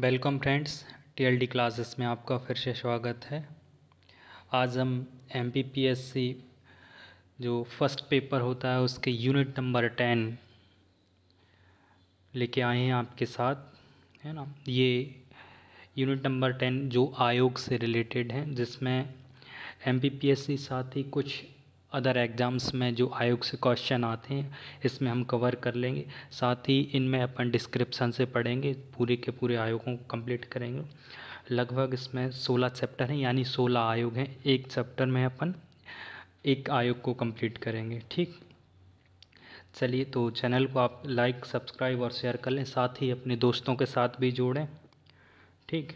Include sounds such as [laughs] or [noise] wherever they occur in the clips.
Welcome friends TLD classes में आपका फिर से स्वागत है आज हम एम जो फर्स्ट पेपर होता है उसके यूनिट नंबर टेन लेके आए हैं आपके साथ है ना ये यूनिट नंबर टेन जो आयोग से रिलेटेड हैं जिसमें एम साथ ही कुछ अदर एग्ज़ाम्स में जो आयोग से क्वेश्चन आते हैं इसमें हम कवर कर लेंगे साथ ही इनमें अपन डिस्क्रिप्सन से पढ़ेंगे पूरे के पूरे आयोगों को कम्प्लीट करेंगे लगभग इसमें सोलह चैप्टर हैं यानी सोलह आयोग हैं एक चैप्टर में अपन एक आयोग को कंप्लीट करेंगे ठीक चलिए तो चैनल को आप लाइक सब्सक्राइब और शेयर कर लें साथ ही अपने दोस्तों के साथ भी जोड़ें ठीक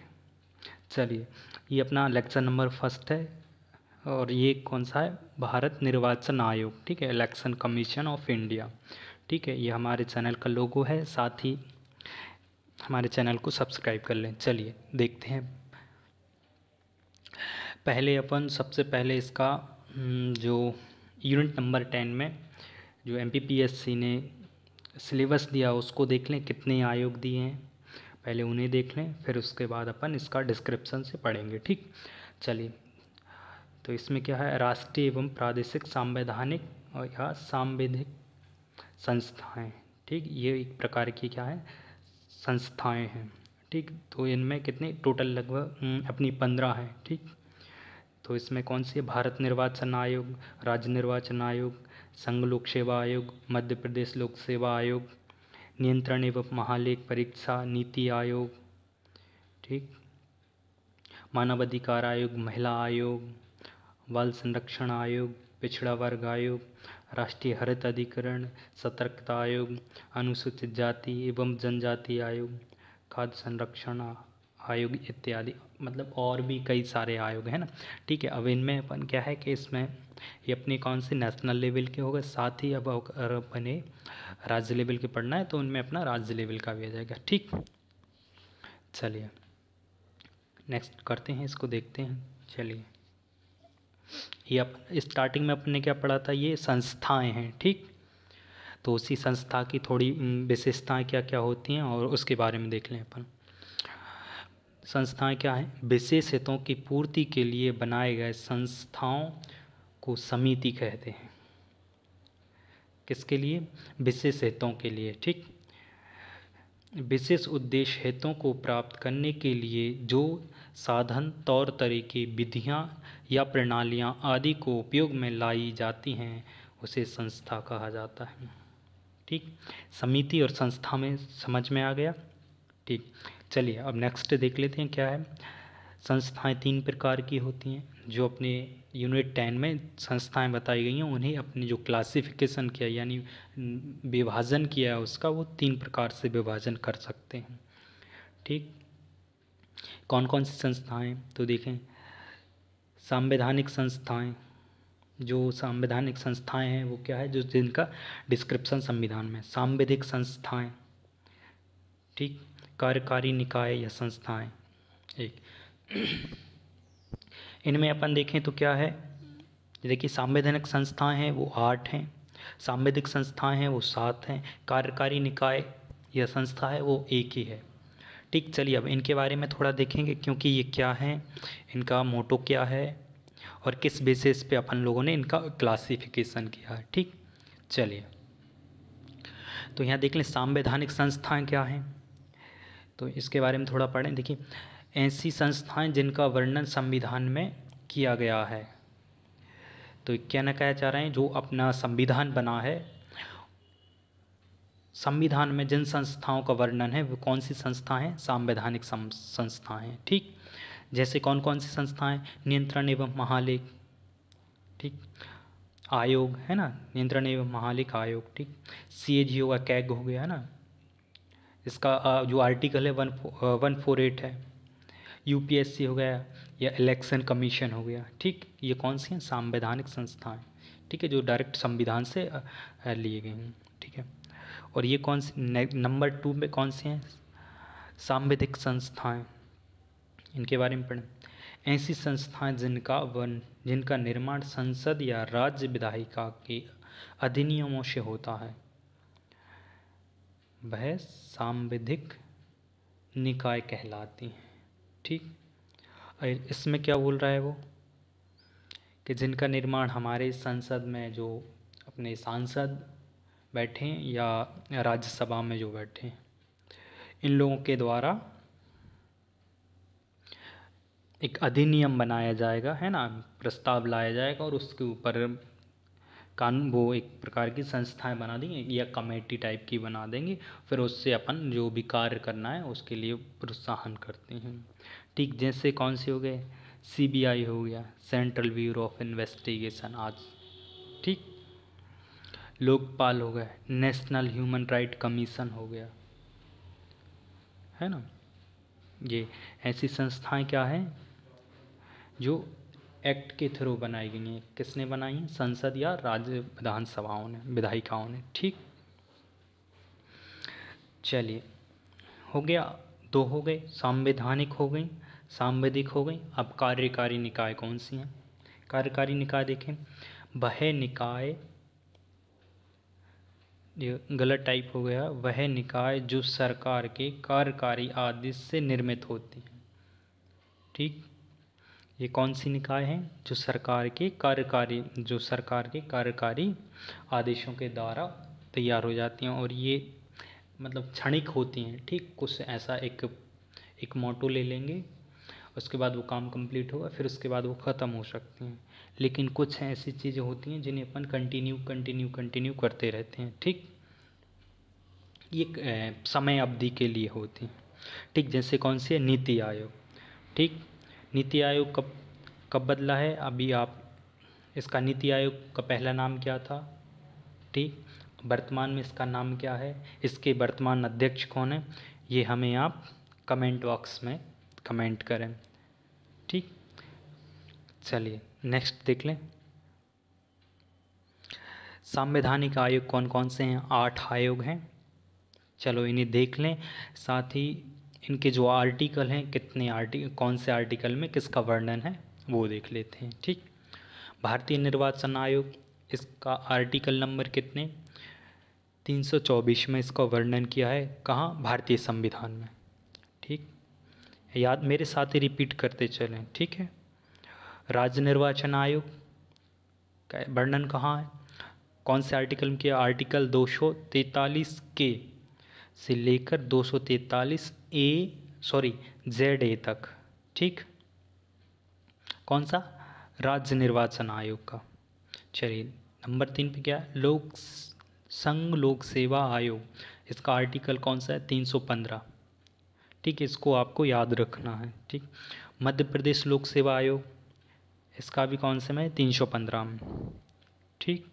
चलिए ये अपना लेक्चर नंबर फर्स्ट है और ये कौन सा है भारत निर्वाचन आयोग ठीक है इलेक्शन कमीशन ऑफ इंडिया ठीक है ये हमारे चैनल का लोगो है साथ ही हमारे चैनल को सब्सक्राइब कर लें चलिए देखते हैं पहले अपन सबसे पहले इसका हम्म, जो यूनिट नंबर टेन में जो एम ने सिलेबस दिया उसको देख लें कितने आयोग दिए हैं पहले उन्हें देख लें फिर उसके बाद अपन इसका डिस्क्रिप्शन से पढ़ेंगे ठीक चलिए तो इसमें क्या है राष्ट्रीय एवं प्रादेशिक संवैधानिक और या सांविधिक संस्थाएँ ठीक ये एक प्रकार की क्या है संस्थाएँ हैं ठीक तो इनमें कितने टोटल लगभग हम्म, अपनी पंद्रह हैं ठीक तो इसमें कौन सी है भारत निर्वाचन आयोग राज्य निर्वाचन आयोग संघ लोक सेवा आयोग मध्य प्रदेश लोक सेवा आयोग नियंत्रण एवं महालेख परीक्षा नीति आयोग ठीक मानवाधिकार आयोग महिला आयोग बाल संरक्षण आयोग पिछड़ा वर्ग आयोग राष्ट्रीय हरित अधिकरण सतर्कता आयोग अनुसूचित जाति एवं जनजाति आयोग खाद्य संरक्षण आयोग इत्यादि मतलब और भी कई सारे आयोग हैं ना ठीक है अब इनमें अपन क्या है कि इसमें ये अपने कौन से नेशनल लेवल के होगा साथ ही अब अपने राज्य लेवल के पढ़ना है तो उनमें अपना राज्य लेवल का भी आ जाएगा ठीक चलिए नेक्स्ट करते हैं इसको देखते हैं चलिए ये अप स्टार्टिंग में अपने क्या पढ़ा था ये संस्थाएँ हैं ठीक तो उसी संस्था की थोड़ी विशेषताएँ क्या क्या होती हैं और उसके बारे में देख लें अपन संस्थाएँ क्या हैं विशेष हितों की पूर्ति के लिए बनाए गए संस्थाओं को समिति कहते हैं किसके लिए विशेष हितों के लिए ठीक विशेष उद्देश्य हितों को प्राप्त करने के लिए जो साधन तौर तरीके विधियाँ या प्रणालियाँ आदि को उपयोग में लाई जाती हैं उसे संस्था कहा जाता है ठीक समिति और संस्था में समझ में आ गया ठीक चलिए अब नेक्स्ट देख लेते हैं क्या है संस्थाएं तीन प्रकार की होती हैं जो अपने यूनिट टेन में संस्थाएँ बताई गई हैं उन्हें अपनी जो क्लासिफिकेशन किया यानी विभाजन किया है उसका वो तीन प्रकार से विभाजन कर सकते हैं ठीक कौन कौन सी संस्थाएँ तो देखें संवैधानिक संस्थाएँ जो संवैधानिक संस्थाएं हैं वो क्या है जो जिनका डिस्क्रिप्शन संविधान में सांविधिक संस्थाएँ ठीक कार्यकारी निकाय या संस्थाएँ एक इनमें अपन देखें तो क्या है देखिए संवैधानिक संस्थाएँ हैं वो आठ हैं सांविधिक संस्थाएँ हैं वो सात हैं कार्यकारी निकाय या संस्था है वो एक ही है ठीक चलिए अब इनके बारे में थोड़ा देखेंगे क्योंकि ये क्या है इनका मोटो क्या है और किस बेसिस पे अपन लोगों ने इनका क्लासिफिकेशन किया है ठीक चलिए तो यहाँ देख लें संवैधानिक संस्थाएँ क्या हैं तो इसके बारे में थोड़ा पढ़ें देखिए ऐसी संस्थाएँ जिनका वर्णन संविधान में किया गया है तो कहना चाह रहे हैं जो अपना संविधान बना है संविधान में जिन संस्थाओं का वर्णन है वो कौन सी संस्थाएं हैं संवैधानिक संस्थाएं हैं ठीक जैसे कौन कौन सी संस्थाएं नियंत्रण एवं महालेख ठीक आयोग है ना नियंत्रण एवं महालेख आयोग ठीक सी ए जी होगा कैग हो गया है ना इसका जो आर्टिकल है one four, one four eight है यू पी एस सी हो गया या इलेक्शन कमीशन हो गया ठीक ये कौन सी हैं संवैधानिक संस्थाएँ ठीक है जो डायरेक्ट संविधान से लिए गए हैं ठीक है और ये कौन सी नंबर टू में कौन सी हैं सांविधिक संस्थाएं इनके बारे में पढ़ें ऐसी संस्थाएं जिनका वन जिनका निर्माण संसद या राज्य विधायिका के अधिनियमों से होता है वह सांविधिक निकाय कहलाती हैं ठीक इसमें क्या बोल रहा है वो कि जिनका निर्माण हमारे संसद में जो अपने सांसद बैठे या राज्यसभा में जो बैठे इन लोगों के द्वारा एक अधिनियम बनाया जाएगा है ना प्रस्ताव लाया जाएगा और उसके ऊपर कानून वो एक प्रकार की संस्थाएँ बना देंगे या कमेटी टाइप की बना देंगे फिर उससे अपन जो भी कार्य करना है उसके लिए प्रोत्साहन करते हैं ठीक जैसे कौन से हो गए सी बी आई हो गया सेंट्रल ब्यूरो ऑफ इन्वेस्टिगेशन आज ठीक लोकपाल हो गया नेशनल ह्यूमन राइट कमीशन हो गया है ना ये ऐसी संस्थाएं क्या हैं जो एक्ट के थ्रू बनाई गई हैं किसने बनाई हैं संसद या राज्य विधानसभाओं ने विधायिकाओं ने ठीक चलिए हो गया दो हो गए संवैधानिक हो गई सांविधिक हो गई अब कार्यकारी निकाय कौन सी हैं कार्यकारी निकाय देखें वह निकाय गलत टाइप हो गया वह निकाय जो सरकार के कार्यकारी आदेश से निर्मित होती है ठीक ये कौन सी निकाय हैं जो सरकार के कार्यकारी जो सरकार के कार्यकारी आदेशों के द्वारा तैयार हो जाती हैं और ये मतलब क्षणिक होती हैं ठीक कुछ ऐसा एक एक मोटो ले लेंगे उसके बाद वो काम कंप्लीट होगा फिर उसके बाद वो ख़त्म हो सकती हैं लेकिन कुछ ऐसी चीज़ें होती हैं जिन्हें अपन कंटिन्यू कंटिन्यू कंटिन्यू करते रहते हैं ठीक ये समय अवधि के लिए होती हैं ठीक जैसे कौन सी है नीति आयोग ठीक नीति आयोग कब कब बदला है अभी आप इसका नीति आयोग का पहला नाम क्या था ठीक वर्तमान में इसका नाम क्या है इसके वर्तमान अध्यक्ष कौन है ये हमें आप कमेंट बॉक्स में कमेंट करें ठीक चलिए नेक्स्ट देख लें संवैधानिक आयोग कौन कौन से हैं आठ आयोग हैं चलो इन्हें देख लें साथ ही इनके जो आर्टिकल हैं कितने आर्टिकल कौन से आर्टिकल में किसका वर्णन है वो देख लेते हैं ठीक भारतीय निर्वाचन आयोग इसका आर्टिकल नंबर कितने 324 में इसका वर्णन किया है कहाँ भारतीय संविधान में ठीक याद मेरे साथ ही रिपीट करते चलें ठीक है राज्य निर्वाचन आयोग का वर्णन कहाँ है कौन से आर्टिकल में किया आर्टिकल दो के से लेकर दो सौ ए सॉरी जेड ए तक ठीक कौन सा राज्य निर्वाचन आयोग का चलिए नंबर तीन पे क्या है लोक संघ लोक सेवा आयोग इसका आर्टिकल कौन सा है तीन सौ पंद्रह ठीक है इसको आपको याद रखना है ठीक मध्य प्रदेश लोक सेवा आयोग इसका भी कौन सा है तीन सौ पंद्रह में ठीक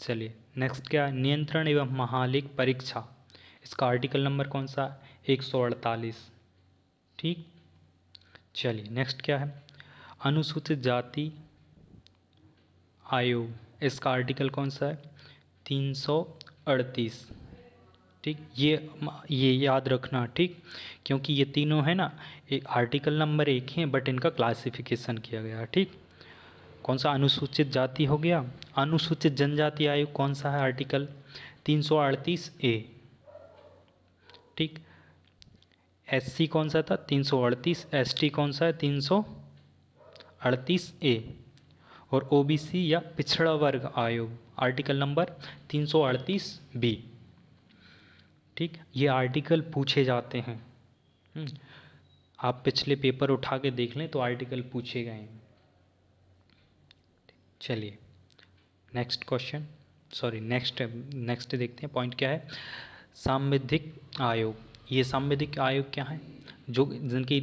चलिए नेक्स्ट क्या है नियंत्रण एवं महालेख परीक्षा इसका आर्टिकल नंबर कौन सा एक सौ अड़तालीस ठीक चलिए नेक्स्ट क्या है अनुसूचित जाति आयोग इसका आर्टिकल कौन सा है तीन सौ अड़तीस ठीक ये ये याद रखना ठीक क्योंकि ये तीनों है ना एक आर्टिकल नंबर एक है बट इनका क्लासिफिकेशन किया गया ठीक कौन सा अनुसूचित जाति हो गया अनुसूचित जनजाति आयोग कौन सा है आर्टिकल तीन सौ अड़तीस ए ठीक एस सी कौन सा था तीन सौ अड़तीस एस टी कौन सा है तीन सौ अड़तीस ए और ओ बी सी या पिछड़ा वर्ग आयोग आर्टिकल नंबर तीन सौ अड़तीस बी ठीक ये आर्टिकल पूछे जाते हैं हम्म, आप पिछले पेपर उठा के देख लें तो आर्टिकल पूछे गए हैं चलिए next question sorry next next देखते हैं पॉइंट क्या है सांविधिक आयोग ये सांविधिक आयोग क्या है जो जिनकी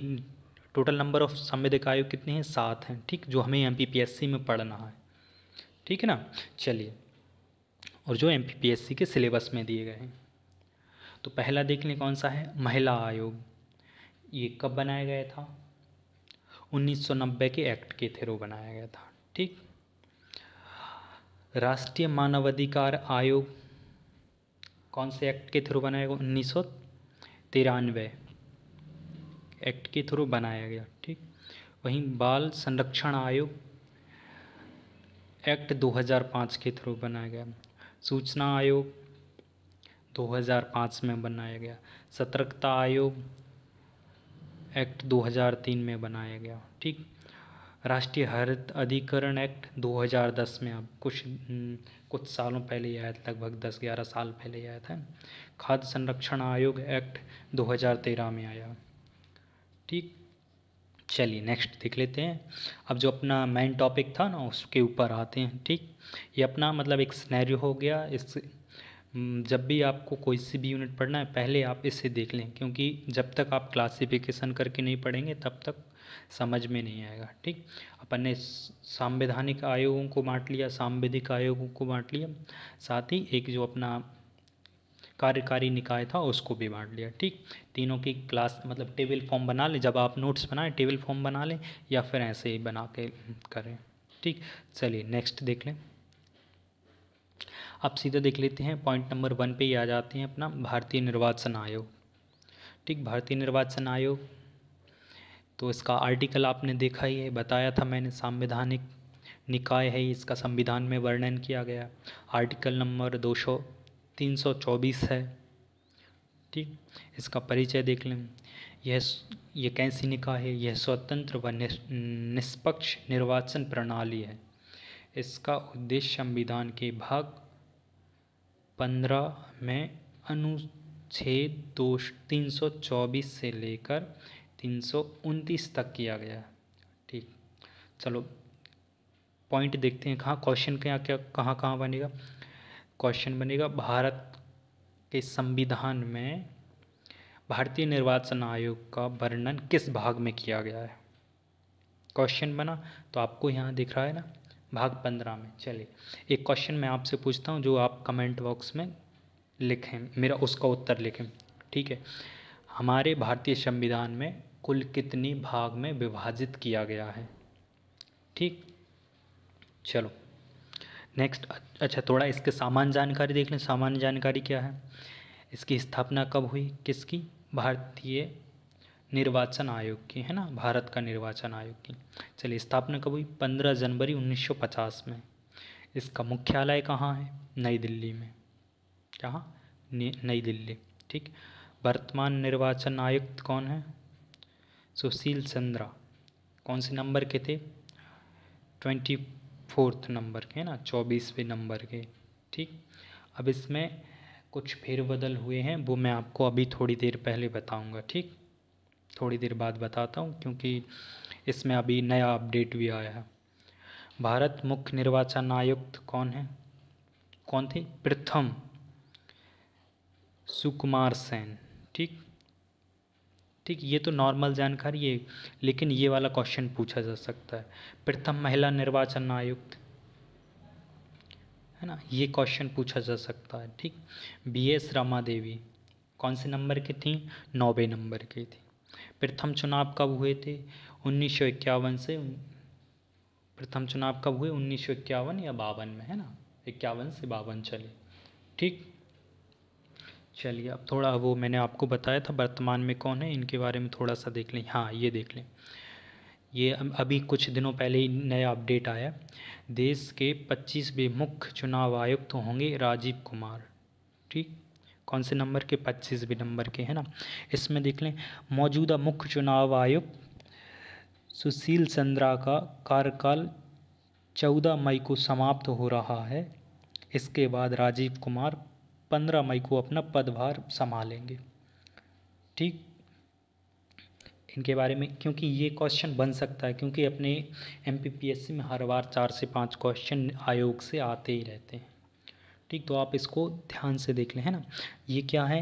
टोटल नंबर ऑफ़ संविधिक आयोग कितने हैं सात हैं ठीक जो हमें M P P S C में पढ़ना है ठीक है ना चलिए और जो M P P S C के सिलेबस में दिए गए हैं तो पहला देख लें कौन सा है महिला आयोग ये कब बनाया गया था 1990 के एक्ट के थ्रू बनाया गया था ठीक राष्ट्रीय मानवाधिकार आयोग कौन से एक्ट के थ्रू बनाया गया उन्नीस सौ तिरानवे एक्ट के थ्रू बनाया गया ठीक वहीं बाल संरक्षण आयोग एक्ट 2005 के थ्रू बनाया गया सूचना आयोग 2005 में बनाया गया सतर्कता आयोग एक्ट 2003 में बनाया गया ठीक राष्ट्रीय हरित अधिकरण एक्ट 2010 में अब कुछ हम्म, कुछ सालों पहले आया था लगभग दस ग्यारह साल पहले आया था खाद्य संरक्षण आयोग एक्ट दो हज़ार तेरह में आया ठीक चलिए नेक्स्ट देख लेते हैं अब जो अपना मेन टॉपिक था ना उसके ऊपर आते हैं ठीक ये अपना मतलब एक स्नैरियो हो गया इस जब भी आपको कोई सी भी यूनिट पढ़ना है पहले आप इसे देख लें क्योंकि जब तक आप क्लासिफिकेशन करके नहीं पढ़ेंगे तब तक समझ में नहीं आएगा ठीक अपन ने सांविधानिक आयोगों को बांट लिया सांविधिक आयोगों को बाँट लिया साथ ही एक जो अपना कार्यकारी निकाय था उसको भी बांट लिया ठीक तीनों की क्लास मतलब टेबल फॉर्म बना लें जब आप नोट्स बनाएं टेबल फॉर्म बना लें या फिर ऐसे ही बना के करें ठीक चलिए नेक्स्ट देख लें आप सीधा देख लेते हैं पॉइंट नंबर वन पे ही आ जाते हैं अपना भारतीय निर्वाचन आयोग ठीक भारतीय निर्वाचन आयोग तो इसका आर्टिकल आपने देखा ही है बताया था मैंने संवैधानिक निकाय है इसका संविधान में वर्णन किया गया आर्टिकल नंबर दो सौ तीन सौ चौबीस है ठीक इसका परिचय देख लें यह यह कैसी निकाय है यह स्वतंत्र व निष्पक्ष निर्वाचन प्रणाली है इसका उद्देश्य संविधान के भाग पंद्रह में अनुच्छेद दो तीन सौ चौबीस से लेकर तीन सौ उनतीस तक किया गया है ठीक चलो पॉइंट देखते हैं कहाँ क्वेश्चन के यहाँ क्या कहाँ कहाँ बनेगा क्वेश्चन बनेगा भारत के संविधान में भारतीय निर्वाचन आयोग का वर्णन किस भाग में किया गया है क्वेश्चन बना तो आपको यहाँ दिख रहा है ना भाग पंद्रह में चलिए एक क्वेश्चन मैं आपसे पूछता हूँ जो आप कमेंट बॉक्स में लिखें मेरा उसका उत्तर लिखें ठीक है हमारे भारतीय संविधान में कुल कितनी भाग में विभाजित किया गया है ठीक चलो नेक्स्ट अच्छा थोड़ा इसके सामान्य जानकारी देख लें सामान्य जानकारी क्या है इसकी स्थापना कब हुई किसकी भारतीय निर्वाचन आयोग की है ना भारत का निर्वाचन आयोग की चलिए स्थापना कब हुई पंद्रह जनवरी 1950 में इसका मुख्यालय कहाँ है नई दिल्ली में कहाँ नई दिल्ली ठीक वर्तमान निर्वाचन आयुक्त कौन है सुशील चंद्रा कौन से नंबर के थे ट्वेंटी फोर्थ नंबर के ना चौबीसवें नंबर के ठीक अब इसमें कुछ फेरबदल हुए हैं वो मैं आपको अभी थोड़ी देर पहले बताऊंगा ठीक थोड़ी देर बाद बताता हूँ क्योंकि इसमें अभी नया अपडेट भी आया है भारत मुख्य निर्वाचन आयुक्त कौन है कौन थे प्रथम सुकुमार सेन ठीक ठीक ये तो नॉर्मल जानकारी है लेकिन ये वाला क्वेश्चन पूछा जा सकता है प्रथम महिला निर्वाचन आयुक्त है ना ये क्वेश्चन पूछा जा सकता है ठीक बी एस रमा देवी कौन से नंबर की थी नौवे नंबर की थी प्रथम चुनाव कब हुए थे उन्नीस सौ इक्यावन से प्रथम चुनाव कब हुए उन्नीस सौ इक्यावन या बावन में है ना इक्यावन से बावन चले ठीक चलिए अब थोड़ा वो मैंने आपको बताया था वर्तमान में कौन है इनके बारे में थोड़ा सा देख लें हाँ ये देख लें ये अभी कुछ दिनों पहले ही नया अपडेट आया देश के 25वें मुख्य चुनाव आयुक्त तो होंगे राजीव कुमार ठीक कौन से नंबर के 25वें नंबर के है ना इसमें देख लें मौजूदा मुख्य चुनाव आयुक्त सुशील चंद्रा का कार्यकाल 14 मई को समाप्त हो रहा है इसके बाद राजीव कुमार पंद्रह मई को अपना पदभार संभालेंगे ठीक इनके बारे में क्योंकि ये क्वेश्चन बन सकता है क्योंकि अपने M P P S C में हर बार चार से पाँच क्वेश्चन आयोग से आते ही रहते हैं ठीक तो आप इसको ध्यान से देख लें है ना ये क्या है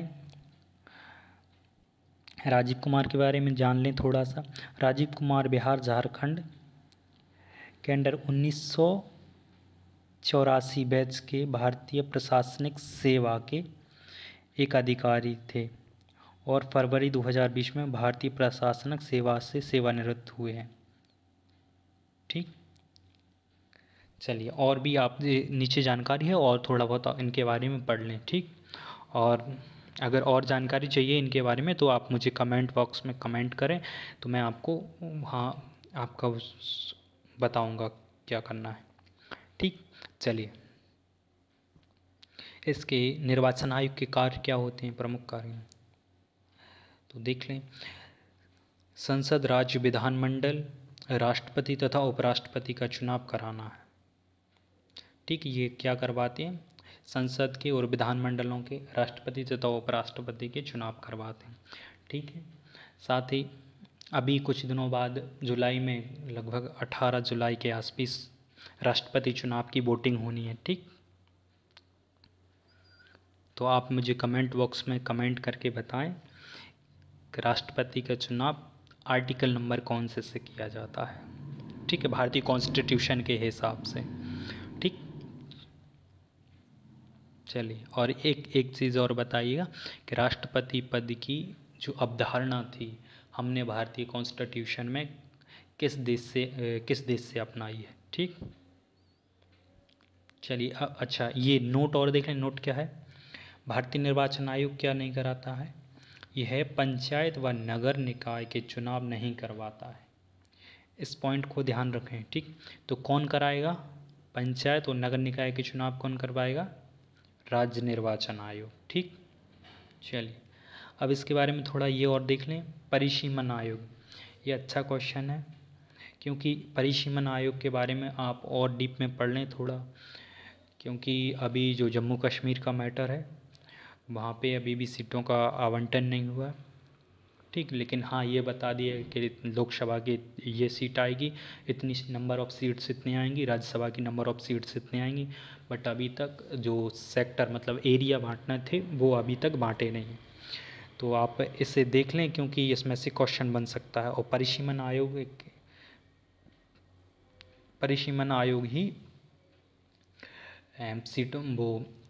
राजीव कुमार के बारे में जान लें थोड़ा सा राजीव कुमार बिहार झारखंड के अंडर उन्नीस सौ चौरासी बैच के भारतीय प्रशासनिक सेवा के एक अधिकारी थे और फरवरी 2020 में भारतीय प्रशासनिक सेवा से सेवानिवृत्त हुए हैं ठीक चलिए और भी आप नीचे जानकारी है और थोड़ा बहुत इनके बारे में पढ़ लें ठीक और अगर और जानकारी चाहिए इनके बारे में तो आप मुझे कमेंट बॉक्स में कमेंट करें तो मैं आपको हाँ आपका बताऊंगा क्या करना है ठीक चलिए इसके निर्वाचन आयोग के कार्य क्या होते हैं प्रमुख कार्य तो देख लें संसद राज्य विधानमंडल राष्ट्रपति तथा उपराष्ट्रपति का चुनाव कराना है ठीक ये क्या करवाते हैं संसद के और विधानमंडलों के राष्ट्रपति तथा उपराष्ट्रपति के चुनाव करवाते हैं ठीक है साथ ही अभी कुछ दिनों बाद जुलाई में लगभग 18 जुलाई के आसपास राष्ट्रपति चुनाव की वोटिंग होनी है ठीक तो आप मुझे कमेंट बॉक्स में कमेंट करके बताएं कि राष्ट्रपति का चुनाव आर्टिकल नंबर कौन से से किया जाता है ठीक है भारतीय कॉन्स्टिट्यूशन के हिसाब से ठीक चलिए और एक एक चीज़ और बताइएगा कि राष्ट्रपति पद की जो अवधारणा थी हमने भारतीय कॉन्स्टिट्यूशन में किस देश से किस देश से अपनाई है ठीक चलिए अब अच्छा ये नोट और देख लें नोट क्या है भारतीय निर्वाचन आयोग क्या नहीं कराता है यह पंचायत व नगर निकाय के चुनाव नहीं करवाता है इस पॉइंट को ध्यान रखें ठीक तो कौन कराएगा पंचायत और नगर निकाय के चुनाव कौन करवाएगा राज्य निर्वाचन आयोग ठीक चलिए अब इसके बारे में थोड़ा ये और देख लें परिसीमन आयोग ये अच्छा क्वेश्चन है क्योंकि परिसीमन आयोग के बारे में आप और डीप में पढ़ लें थोड़ा क्योंकि अभी जो जम्मू कश्मीर का मैटर है वहाँ पे अभी भी सीटों का आवंटन नहीं हुआ ठीक लेकिन हाँ ये बता दिए कि लोकसभा की ये सीट आएगी इतनी नंबर ऑफ़ सीट्स इतनी आएंगी राज्यसभा की नंबर ऑफ़ सीट्स इतनी आएंगी बट अभी तक जो सेक्टर मतलब एरिया बांटना थे वो अभी तक बांटे नहीं तो आप इसे देख लें क्योंकि इसमें से क्वेश्चन बन सकता है और परिसीमन आयोग एक परिसीमन आयोग ही सीटों वो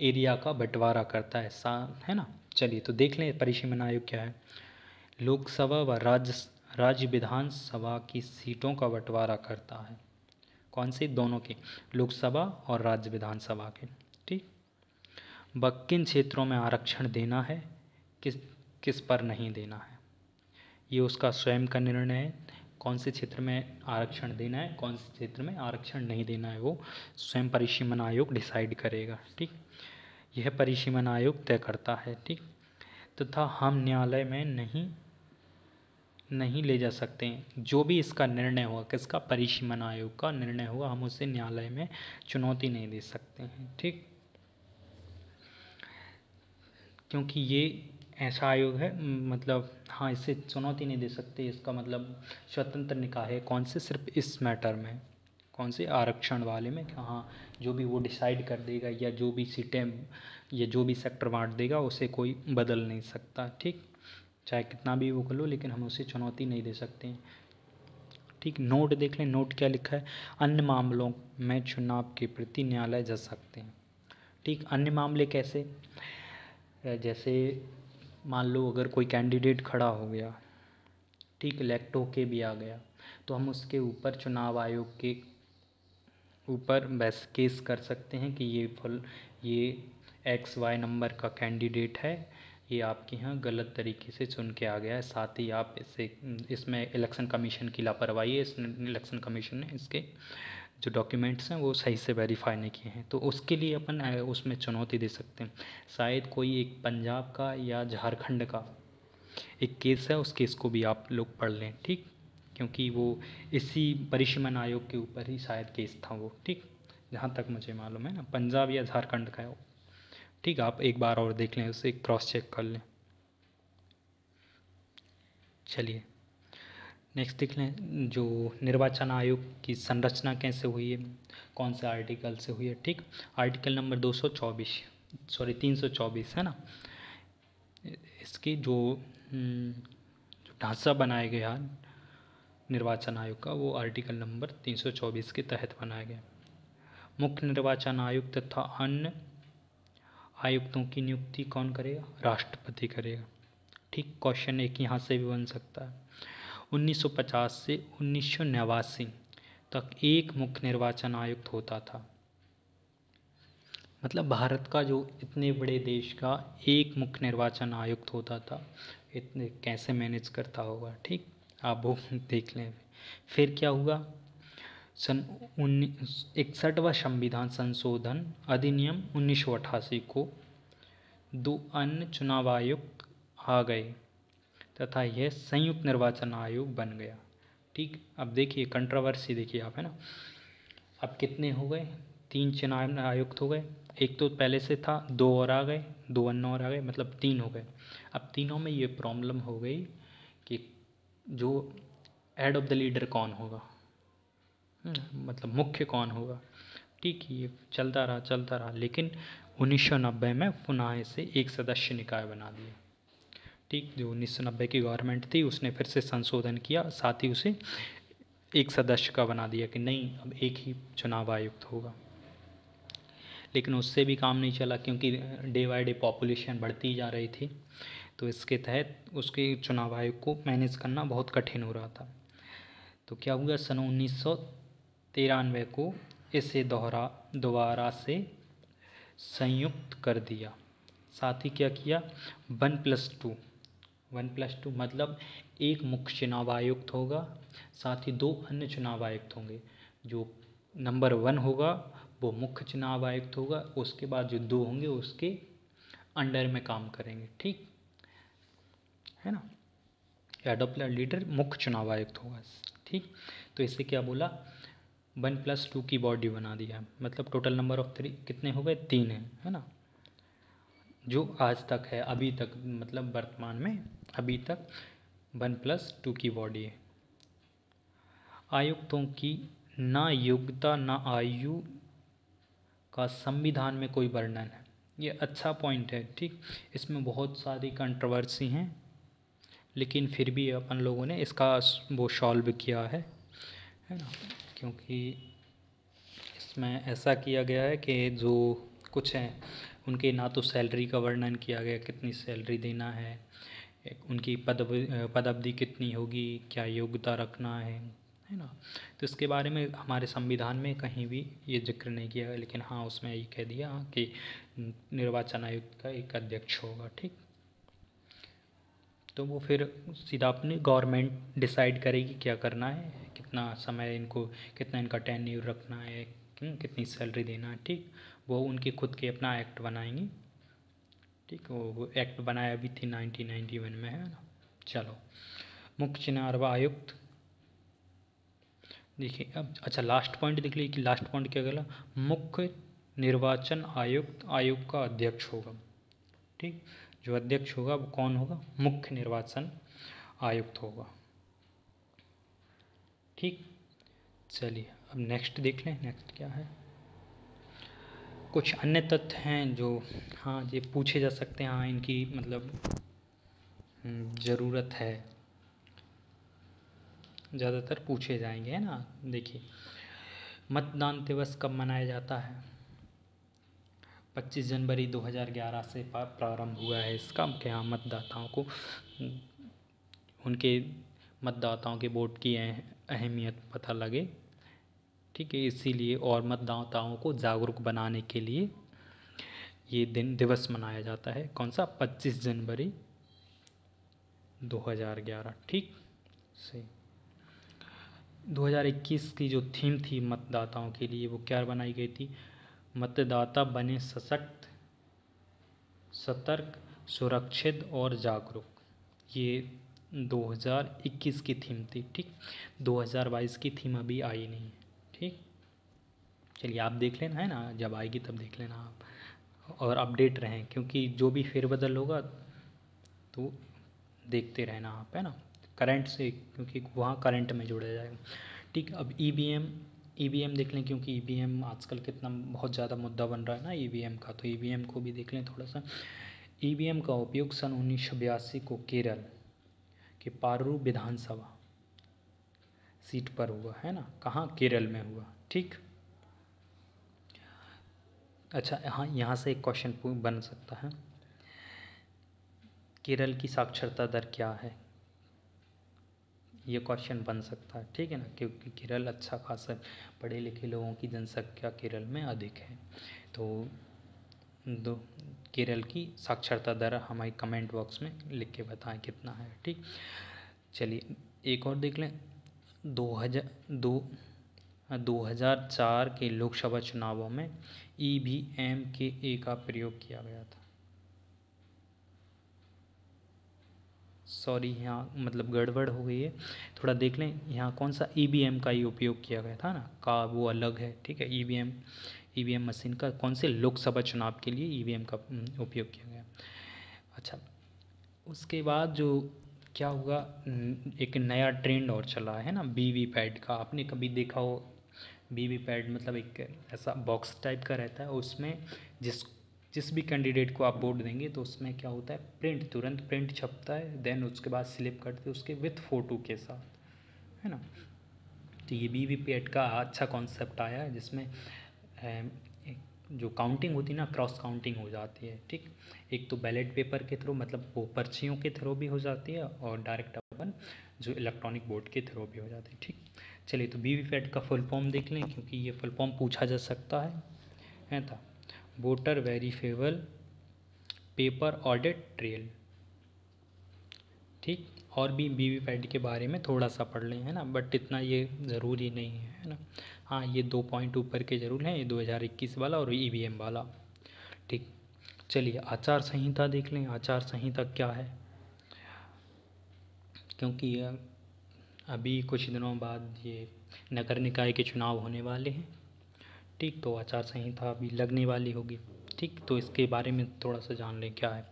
एरिया का बंटवारा करता है सा है ना चलिए तो देख लें परिसीमन आयोग क्या है लोकसभा व राज्य राज्य विधानसभा की सीटों का बंटवारा करता है कौन से दोनों के लोकसभा और राज्य विधानसभा के ठीक व किन क्षेत्रों में आरक्षण देना है किस किस पर नहीं देना है ये उसका स्वयं का निर्णय है कौन से क्षेत्र में आरक्षण देना है कौन से क्षेत्र में आरक्षण नहीं देना है वो स्वयं परिसीमन आयोग डिसाइड करेगा ठीक यह परिसीमन आयोग तय करता है ठीक तथा हम न्यायालय में नहीं नहीं ले जा सकते हैं जो भी इसका निर्णय हुआ किसका परिसीमन आयोग का निर्णय हुआ हम उसे न्यायालय में चुनौती नहीं दे सकते हैं ठीक क्योंकि ये ऐसा आयोग है मतलब हाँ इसे चुनौती नहीं दे सकते इसका मतलब स्वतंत्र निकाय है कौन से सिर्फ इस मैटर में कौन से आरक्षण वाले में हाँ जो भी वो डिसाइड कर देगा या जो भी सीटें या जो भी सेक्टर बांट देगा उसे कोई बदल नहीं सकता ठीक चाहे कितना भी वो कर लो लेकिन हम उसे चुनौती नहीं दे सकते हैं ठीक नोट देख लें नोट क्या लिखा है अन्य मामलों में चुनाव के प्रति न्यायालय जा सकते हैं ठीक अन्य मामले कैसे जैसे मान लो अगर कोई कैंडिडेट खड़ा हो गया ठीक इलेक्ट होके भी आ गया तो हम उसके ऊपर चुनाव आयोग के ऊपर बस केस कर सकते हैं कि ये फल ये एक्स वाई नंबर का कैंडिडेट है ये आपके यहाँ गलत तरीके से चुन के आ गया है साथ ही आप इसे इसमें इलेक्शन कमीशन की लापरवाही है इलेक्शन कमीशन ने इसके जो डॉक्यूमेंट्स हैं वो सही से वेरीफ़ाई नहीं किए हैं तो उसके लिए अपन उसमें चुनौती दे सकते हैं शायद कोई एक पंजाब का या झारखंड का एक केस है उस केस को भी आप लोग पढ़ लें ठीक क्योंकि वो इसी परिसीमन आयोग के ऊपर ही शायद केस था वो ठीक जहाँ तक मुझे मालूम है ना पंजाब या झारखंड का है वो ठीक आप एक बार और देख लें उसे क्रॉस चेक कर लें चलिए नेक्स्ट देख लें जो निर्वाचन आयोग की संरचना कैसे हुई है कौन से आर्टिकल से हुई है ठीक आर्टिकल नंबर 224 सॉरी 324 है ना इसकी हम्म, जो ढांचा बनाया गया निर्वाचन आयोग का वो आर्टिकल नंबर 324 के तहत बनाया गया मुख्य निर्वाचन आयुक्त तथा अन्य आयुक्तों की नियुक्ति कौन करेगा राष्ट्रपति करेगा ठीक क्वेश्चन एक यहाँ से भी बन सकता है उन्नीस सौ पचास से उन्नीस सौ नवासी तक एक मुख्य निर्वाचन आयुक्त होता था मतलब भारत का जो इतने बड़े देश का एक मुख्य निर्वाचन आयुक्त होता था इतने कैसे मैनेज करता होगा ठीक आप वो [laughs] देख लें फिर क्या हुआ सन उन्नीस इकसठवा संविधान संशोधन अधिनियम उन्नीस को दो अन्य चुनाव आयुक्त आ गए तथा यह संयुक्त निर्वाचन आयोग बन गया ठीक अब देखिए कंट्रावर्सी देखिए आप है ना अब कितने हो गए तीन चुनाव आयुक्त हो गए एक तो पहले से था दो और आ गए दो अन्य और आ गए मतलब तीन हो गए अब तीनों में ये प्रॉब्लम हो गई कि जो हेड ऑफ द लीडर कौन होगा हम्म। मतलब मुख्य कौन होगा ठीक ये चलता रहा चलता रहा लेकिन उन्नीस में पुनः से एक सदस्य निकाय बना दिया ठीक जो उन्नीस सौ नब्बे की गवर्नमेंट थी उसने फिर से संशोधन किया साथ ही उसे एक सदस्य का बना दिया कि नहीं अब एक ही चुनाव आयुक्त होगा लेकिन उससे भी काम नहीं चला क्योंकि डे बाई डे पॉपुलेशन बढ़ती जा रही थी तो इसके तहत उसके चुनाव आयोग को मैनेज करना बहुत कठिन हो रहा था तो क्या हुआ सन उन्नीस सौ तिरानवे को इसे दोहरा दोबारा से संयुक्त कर दिया साथ ही क्या किया one plus two one plus two मतलब एक मुख्य चुनाव आयुक्त होगा साथ ही दो अन्य चुनाव आयुक्त होंगे जो नंबर वन होगा वो मुख्य चुनाव आयुक्त होगा उसके बाद जो दो होंगे उसके अंडर में काम करेंगे ठीक है ना एडोप्लर लीडर मुख्य चुनाव आयुक्त होगा ठीक तो इसे क्या बोला वन प्लस टू की बॉडी बना दिया मतलब टोटल नंबर ऑफ थ्री कितने हो गए तीन है है ना जो आज तक है अभी तक मतलब वर्तमान में अभी तक वन प्लस टू की बॉडी है आयुक्तों की ना योग्यता ना आयु का संविधान में कोई वर्णन है ये अच्छा पॉइंट है ठीक इसमें बहुत सारी कंट्रोवर्सी हैं लेकिन फिर भी अपन लोगों ने इसका वो सॉल्व किया है है ना क्योंकि इसमें ऐसा किया गया है कि जो कुछ हैं उनके ना तो सैलरी का वर्णन किया गया कितनी सैलरी देना है उनकी पदव अवधि कितनी होगी क्या योग्यता रखना है है ना तो इसके बारे में हमारे संविधान में कहीं भी ये जिक्र नहीं किया गया लेकिन हाँ उसमें ये कह दिया कि निर्वाचन आयुक्त का एक अध्यक्ष होगा ठीक तो वो फिर सीधा अपनी गवर्नमेंट डिसाइड करेगी क्या करना है कितना समय इनको कितना इनका टेन्यूर रखना है कितनी सैलरी देना है ठीक वो उनके खुद के अपना एक्ट बनाएंगी ठीक वो एक्ट बनाया भी थी 1991 में है ना चलो मुख्य चुनाव आयुक्त देखिए अब अच्छा लास्ट पॉइंट देख लीजिए कि लास्ट पॉइंट क्या गला मुख्य निर्वाचन आयुक्त आयोग का अध्यक्ष होगा ठीक जो अध्यक्ष होगा वो कौन होगा मुख्य निर्वाचन आयुक्त होगा ठीक चलिए अब नेक्स्ट देख लें नेक्स्ट क्या है कुछ अन्य तथ्य हैं जो हाँ ये पूछे जा सकते हैं हाँ इनकी मतलब हम्म, ज़रूरत है ज़्यादातर पूछे जाएंगे है ना देखिए मतदान दिवस कब मनाया जाता है 25 जनवरी 2011 से प्रारंभ हुआ है इसका कि हाँ मतदाताओं को उनके मतदाताओं के वोट की अहमियत पता लगे ठीक है इसीलिए और मतदाताओं को जागरूक बनाने के लिए ये दिन दिवस मनाया जाता है कौन सा 25 जनवरी 2011 ठीक सही 2021 की जो थीम थी मतदाताओं के लिए वो क्या बनाई गई थी मतदाता बने सशक्त सतर्क सुरक्षित और जागरूक ये 2021 की थीम थी ठीक 2022 की थीम अभी आई नहीं चलिए आप देख लेना है ना जब आएगी तब देख लेना आप और अपडेट रहें क्योंकि जो भी फेरबदल होगा तो देखते रहना आप है ना करंट से क्योंकि वहाँ करंट में जुड़ा जाएगा ठीक अब E V M E V M देख लें क्योंकि ई वी एम आजकल कितना बहुत ज़्यादा मुद्दा बन रहा है ना ई वी एम का तो ई वी एम को भी देख लें थोड़ा सा ई वी एम का उपयोग सन उन्नीस सौ बयासी को केरल के पारू विधानसभा सीट पर हुआ है ना कहाँ केरल में हुआ ठीक अच्छा हाँ यहाँ से एक क्वेश्चन बन सकता है केरल की साक्षरता दर क्या है ये क्वेश्चन बन सकता है ठीक है ना क्योंकि केरल अच्छा खासा पढ़े लिखे लोगों की जनसंख्या केरल में अधिक है तो दो केरल की साक्षरता दर हमारी कमेंट बॉक्स में लिख के बताएं कितना है ठीक चलिए एक और देख लें दो हजार दो दो हज़ार चार के लोकसभा चुनावों में ई वी एम के ए का प्रयोग किया गया था सॉरी यहाँ मतलब गड़बड़ हो गई है थोड़ा देख लें यहाँ कौन सा ई वी एम का ही उपयोग किया गया था ना का वो अलग है ठीक है E V M E V M machine का कौन से लोकसभा चुनाव के लिए ई वी एम का उपयोग किया गया अच्छा उसके बाद जो क्या हुआ एक नया ट्रेंड और चला है ना वी वी पैड का आपने कभी देखा हो बी वी पैड मतलब एक ऐसा बॉक्स टाइप का रहता है उसमें जिस जिस भी कैंडिडेट को आप वोट देंगे तो उसमें क्या होता है प्रिंट तुरंत प्रिंट छपता है देन उसके बाद स्लिप करते उसके विथ फ़ोटो के साथ है ना तो ये बी वी पैड का अच्छा कॉन्सेप्ट आया है जिसमें जो काउंटिंग होती है ना क्रॉस काउंटिंग हो जाती है ठीक एक तो बैलेट पेपर के थ्रू मतलब वो पर्चियों के थ्रू भी हो जाती है और डायरेक्ट अपन जो इलेक्ट्रॉनिक बोर्ड के थ्रू भी हो जाती है ठीक चलिए तो वीवीपैट का फुल फॉर्म देख लें क्योंकि ये फुल फॉर्म पूछा जा सकता है है था voter verifiable paper audit trail ठीक और भी वी वी पैड के बारे में थोड़ा सा पढ़ लें है ना बट इतना ये ज़रूरी नहीं है ना हाँ ये दो पॉइंट ऊपर के ज़रूर हैं ये 2021 वाला और ई वी एम वाला ठीक चलिए आचार संहिता देख लें आचार संहिता क्या है क्योंकि अभी कुछ दिनों बाद ये नगर निकाय के चुनाव होने वाले हैं ठीक तो आचार संहिता अभी लगने वाली होगी ठीक तो इसके बारे में थोड़ा सा जान लें क्या है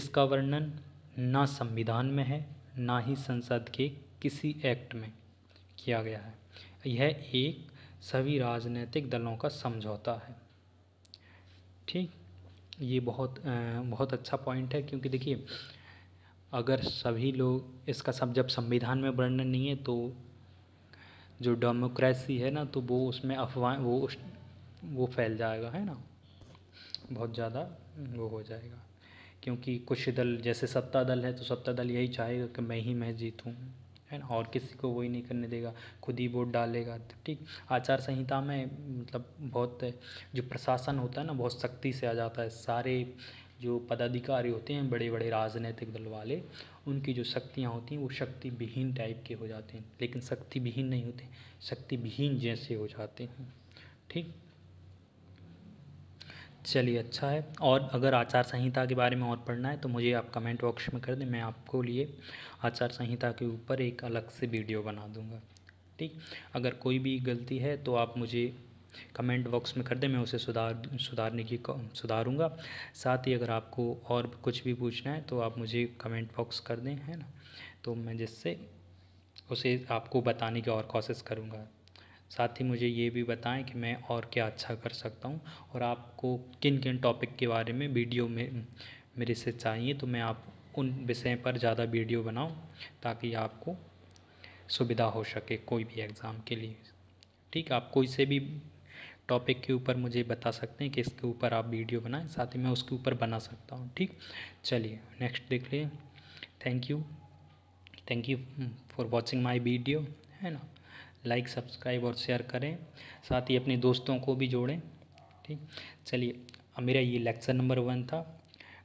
इसका वर्णन ना संविधान में है ना ही संसद के किसी एक्ट में किया गया है यह एक सभी राजनीतिक दलों का समझौता है ठीक ये बहुत बहुत अच्छा पॉइंट है क्योंकि देखिए अगर सभी लोग इसका सब जब संविधान में वर्णन नहीं है तो जो डेमोक्रेसी है ना तो वो उसमें अफवाह वो उस वो फैल जाएगा है ना बहुत ज़्यादा वो हो जाएगा क्योंकि कुछ दल जैसे सत्ता दल है तो सत्ता दल यही चाहेगा कि मैं ही मैं जीतूँ है ना और किसी को वही नहीं करने देगा खुद ही वोट डालेगा तो ठीक आचार संहिता में मतलब बहुत जो प्रशासन होता है ना बहुत सख्ती से आ जाता है सारे जो पदाधिकारी होते हैं बड़े बड़े राजनैतिक दल वाले उनकी जो शक्तियाँ होती हैं वो शक्ति विहीन टाइप के हो जाते हैं लेकिन शक्ति विहीन नहीं होते शक्ति विहीन जैसे हो जाते हैं ठीक चलिए अच्छा है और अगर आचार संहिता के बारे में और पढ़ना है तो मुझे आप कमेंट बॉक्स में कर दें मैं आपको लिए आचार संहिता के ऊपर एक अलग से वीडियो बना दूंगा ठीक अगर कोई भी गलती है तो आप मुझे कमेंट बॉक्स में कर दें मैं उसे सुधार सुधारने की सुधारूंगा साथ ही अगर आपको और कुछ भी पूछना है तो आप मुझे कमेंट बॉक्स कर दें है ना तो मैं जिससे उसे आपको बताने की और कोशिश करूँगा साथ ही मुझे ये भी बताएं कि मैं और क्या अच्छा कर सकता हूँ और आपको किन किन टॉपिक के बारे में वीडियो में मेरे से चाहिए तो मैं आप उन विषय पर ज़्यादा वीडियो बनाऊँ ताकि आपको सुविधा हो सके कोई भी एग्ज़ाम के लिए ठीक आप कोई से भी टॉपिक के ऊपर मुझे बता सकते हैं कि इसके ऊपर आप वीडियो बनाएँ साथ ही मैं उसके ऊपर बना सकता हूँ ठीक चलिए नेक्स्ट देख लें thank you thank you for watching my video है ना लाइक सब्सक्राइब और शेयर करें साथ ही अपने दोस्तों को भी जोड़ें ठीक चलिए अब मेरा ये लेक्चर नंबर वन था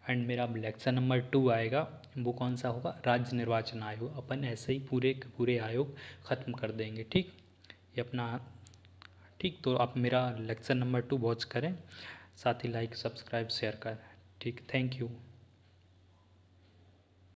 एंड मेरा अब लेक्चर नंबर टू आएगा वो कौन सा होगा राज्य निर्वाचन आयोग अपन ऐसे ही पूरे पूरे आयोग ख़त्म कर देंगे ठीक ये अपना ठीक तो आप मेरा लेक्चर नंबर टू वॉच करें साथ ही लाइक सब्सक्राइब शेयर करें ठीक थैंक यू